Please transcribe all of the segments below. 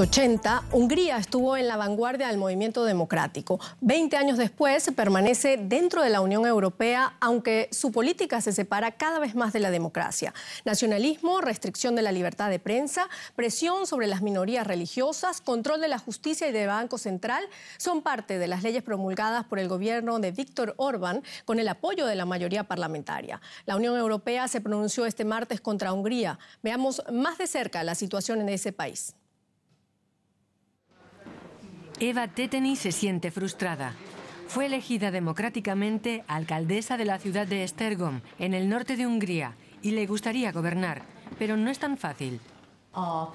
80, Hungría estuvo en la vanguardia del movimiento democrático. Veinte años después, permanece dentro de la Unión Europea, aunque su política se separa cada vez más de la democracia. Nacionalismo, restricción de la libertad de prensa, presión sobre las minorías religiosas, control de la justicia y del Banco Central son parte de las leyes promulgadas por el gobierno de Víctor Orbán con el apoyo de la mayoría parlamentaria. La Unión Europea se pronunció este martes contra Hungría. Veamos más de cerca la situación en ese país. Eva Teteny se siente frustrada. Fue elegida democráticamente alcaldesa de la ciudad de Estergom, en el norte de Hungría, y le gustaría gobernar, pero no es tan fácil. Oh,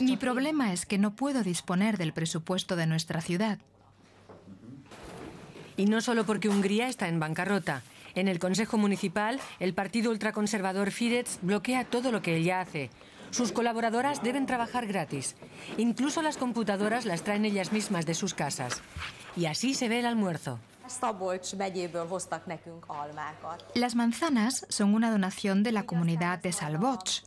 Mi problema es que no puedo disponer del presupuesto de nuestra ciudad. Y no solo porque Hungría está en bancarrota. En el Consejo Municipal, el partido ultraconservador Fidesz bloquea todo lo que ella hace. Sus colaboradoras deben trabajar gratis. Incluso las computadoras las traen ellas mismas de sus casas. Y así se ve el almuerzo. Las manzanas son una donación de la comunidad de Salvoch.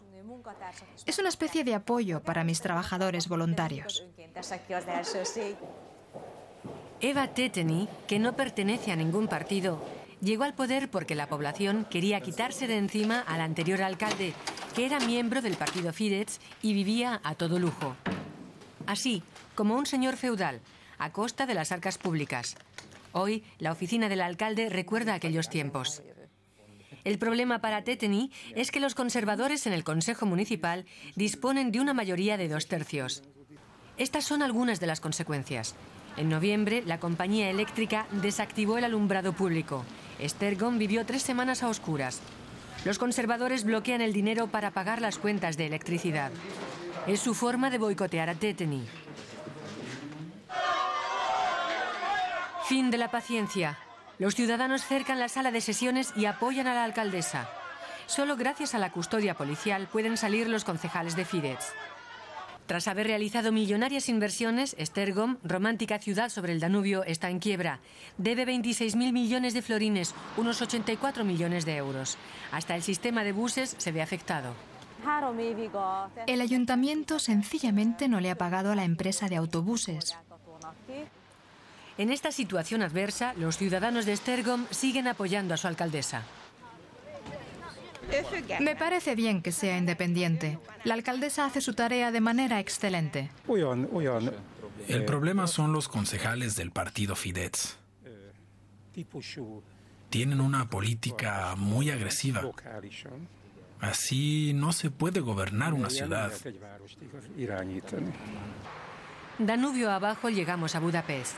Es una especie de apoyo para mis trabajadores voluntarios. Eva Teteni, que no pertenece a ningún partido, Llegó al poder porque la población quería quitarse de encima al anterior alcalde, que era miembro del partido Fidesz y vivía a todo lujo. Así, como un señor feudal, a costa de las arcas públicas. Hoy, la oficina del alcalde recuerda aquellos tiempos. El problema para Teteni es que los conservadores en el Consejo Municipal disponen de una mayoría de dos tercios. Estas son algunas de las consecuencias. En noviembre, la compañía eléctrica desactivó el alumbrado público. Estergon vivió tres semanas a oscuras. Los conservadores bloquean el dinero para pagar las cuentas de electricidad. Es su forma de boicotear a Teteni. Fin de la paciencia. Los ciudadanos cercan la sala de sesiones y apoyan a la alcaldesa. Solo gracias a la custodia policial pueden salir los concejales de Fidesz. Tras haber realizado millonarias inversiones, Estergom, romántica ciudad sobre el Danubio, está en quiebra. Debe 26.000 millones de florines, unos 84 millones de euros. Hasta el sistema de buses se ve afectado. El ayuntamiento sencillamente no le ha pagado a la empresa de autobuses. En esta situación adversa, los ciudadanos de Estergom siguen apoyando a su alcaldesa. Me parece bien que sea independiente. La alcaldesa hace su tarea de manera excelente. El problema son los concejales del partido Fidesz. Tienen una política muy agresiva. Así no se puede gobernar una ciudad. Danubio abajo llegamos a Budapest.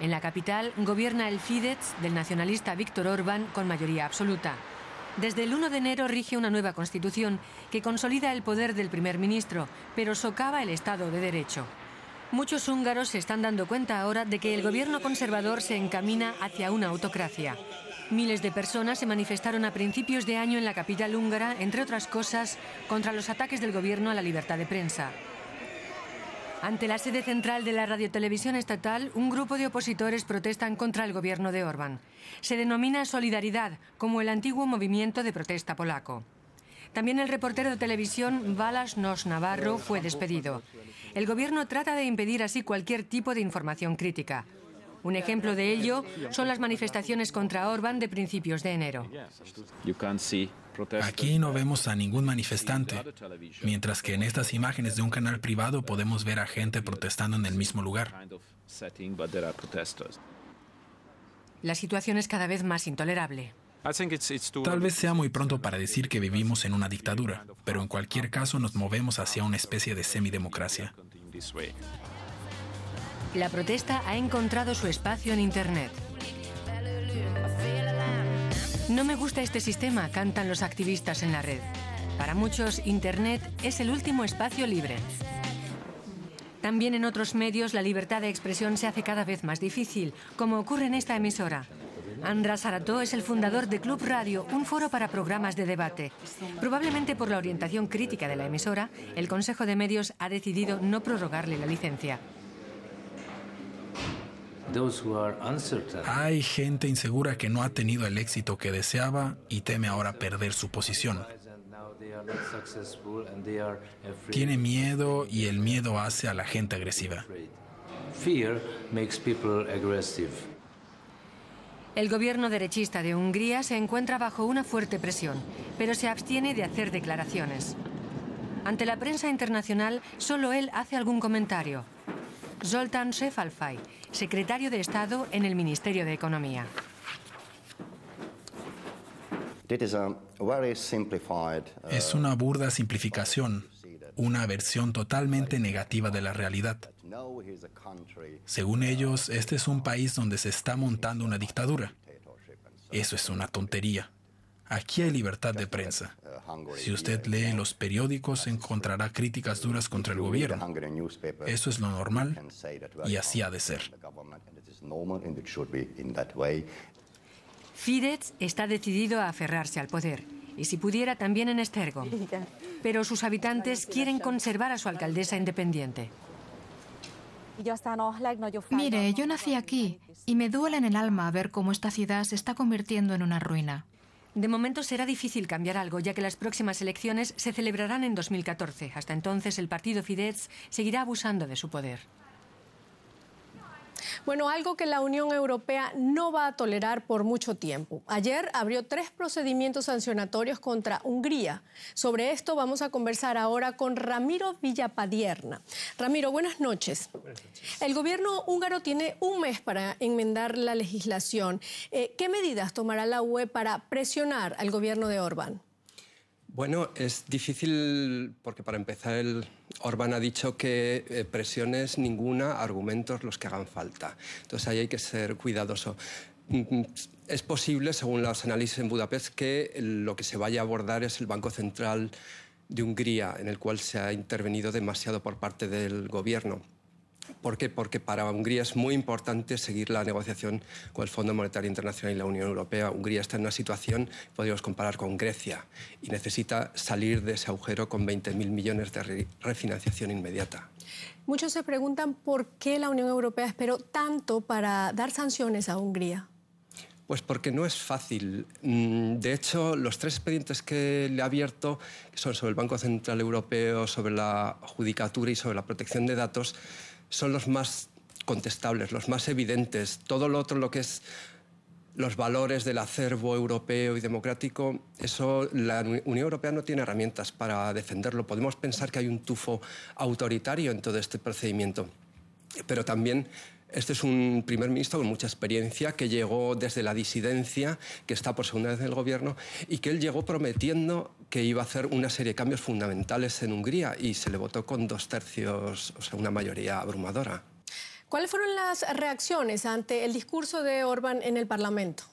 En la capital gobierna el Fidesz del nacionalista Víctor Orbán con mayoría absoluta. Desde el 1 de enero rige una nueva constitución que consolida el poder del primer ministro, pero socava el Estado de Derecho. Muchos húngaros se están dando cuenta ahora de que el gobierno conservador se encamina hacia una autocracia. Miles de personas se manifestaron a principios de año en la capital húngara, entre otras cosas, contra los ataques del gobierno a la libertad de prensa. Ante la sede central de la radiotelevisión estatal, un grupo de opositores protestan contra el gobierno de Orbán. Se denomina Solidaridad, como el antiguo movimiento de protesta polaco. También el reportero de televisión Balas Nos Navarro fue despedido. El gobierno trata de impedir así cualquier tipo de información crítica. Un ejemplo de ello son las manifestaciones contra Orbán de principios de enero. Aquí no vemos a ningún manifestante, mientras que en estas imágenes de un canal privado podemos ver a gente protestando en el mismo lugar. La situación es cada vez más intolerable. Tal vez sea muy pronto para decir que vivimos en una dictadura, pero en cualquier caso nos movemos hacia una especie de semidemocracia. La protesta ha encontrado su espacio en Internet. No me gusta este sistema, cantan los activistas en la red. Para muchos, Internet es el último espacio libre. También en otros medios la libertad de expresión se hace cada vez más difícil, como ocurre en esta emisora. András Arató es el fundador de Club Radio, un foro para programas de debate. Probablemente por la orientación crítica de la emisora, el Consejo de Medios ha decidido no prorrogarle la licencia. Hay gente insegura que no ha tenido el éxito que deseaba y teme ahora perder su posición. Tiene miedo y el miedo hace a la gente agresiva. El gobierno derechista de Hungría se encuentra bajo una fuerte presión, pero se abstiene de hacer declaraciones. Ante la prensa internacional, solo él hace algún comentario. Zoltán Sefalfay, secretario de Estado en el Ministerio de Economía. Uh, es una burda simplificación, una versión totalmente negativa de la realidad. Según ellos, este es un país donde se está montando una dictadura. Eso es una tontería. Aquí hay libertad de prensa. Uh, si usted lee los periódicos encontrará críticas duras contra el gobierno. Eso es lo normal y así ha de ser. Fidesz está decidido a aferrarse al poder y si pudiera también en Estergo. Pero sus habitantes quieren conservar a su alcaldesa independiente. Mire, yo nací aquí y me duele en el alma ver cómo esta ciudad se está convirtiendo en una ruina. De momento será difícil cambiar algo, ya que las próximas elecciones se celebrarán en 2014. Hasta entonces el partido Fidesz seguirá abusando de su poder. Bueno, algo que la Unión Europea no va a tolerar por mucho tiempo. Ayer abrió tres procedimientos sancionatorios contra Hungría. Sobre esto vamos a conversar ahora con Ramiro Villapadierna. Ramiro, buenas noches. El gobierno húngaro tiene un mes para enmendar la legislación. Eh, ¿Qué medidas tomará la UE para presionar al gobierno de Orbán? Bueno, es difícil porque para empezar el Orban ha dicho que eh, presiones ninguna, argumentos los que hagan falta. Entonces ahí hay que ser cuidadoso. Mm, mm, es posible, según los análisis en Budapest, que lo que se vaya a abordar es el Banco Central de Hungría, en el cual se ha intervenido demasiado por parte del gobierno. ¿Por qué? Porque para Hungría es muy importante seguir la negociación con el Fondo Monetario Internacional y la Unión Europea. Hungría está en una situación, podríamos comparar con Grecia, y necesita salir de ese agujero con 20.000 millones de refinanciación inmediata. Muchos se preguntan por qué la Unión Europea esperó tanto para dar sanciones a Hungría. Pues porque no es fácil. Mm, de hecho, los tres expedientes que le ha abierto, que son sobre el Banco Central Europeo, sobre la Judicatura y sobre la protección de datos, son los más contestables, los más evidentes. Todo lo otro, lo que es los valores del acervo europeo y democrático, eso la Unión Europea no tiene herramientas para defenderlo. Podemos pensar que hay un tufo autoritario en todo este procedimiento, pero también este es un primer ministro con mucha experiencia que llegó desde la disidencia, que está por segunda vez en el gobierno, y que él llegó prometiendo que iba a hacer una serie de cambios fundamentales en Hungría y se le votó con dos tercios, o sea, una mayoría abrumadora. ¿Cuáles fueron las reacciones ante el discurso de Orbán en el Parlamento?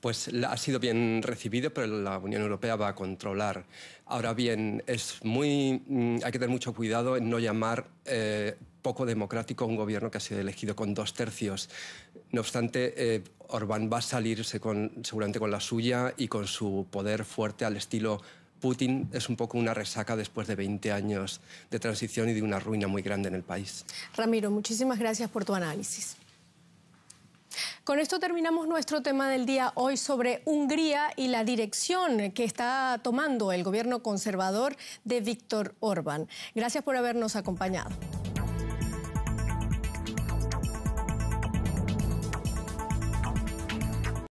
pues ha sido bien recibido, pero la Unión Europea va a controlar. Ahora bien, es muy, mm, hay que tener mucho cuidado en no llamar eh, poco democrático un gobierno que ha sido elegido con dos tercios. No obstante, eh, Orbán va a salirse con, seguramente con la suya y con su poder fuerte al estilo Putin es un poco una resaca después de 20 años de transición y de una ruina muy grande en el país. Ramiro, muchísimas gracias por tu análisis. Con esto terminamos nuestro tema del día hoy sobre Hungría y la dirección que está tomando el gobierno conservador de Víctor Orbán. Gracias por habernos acompañado.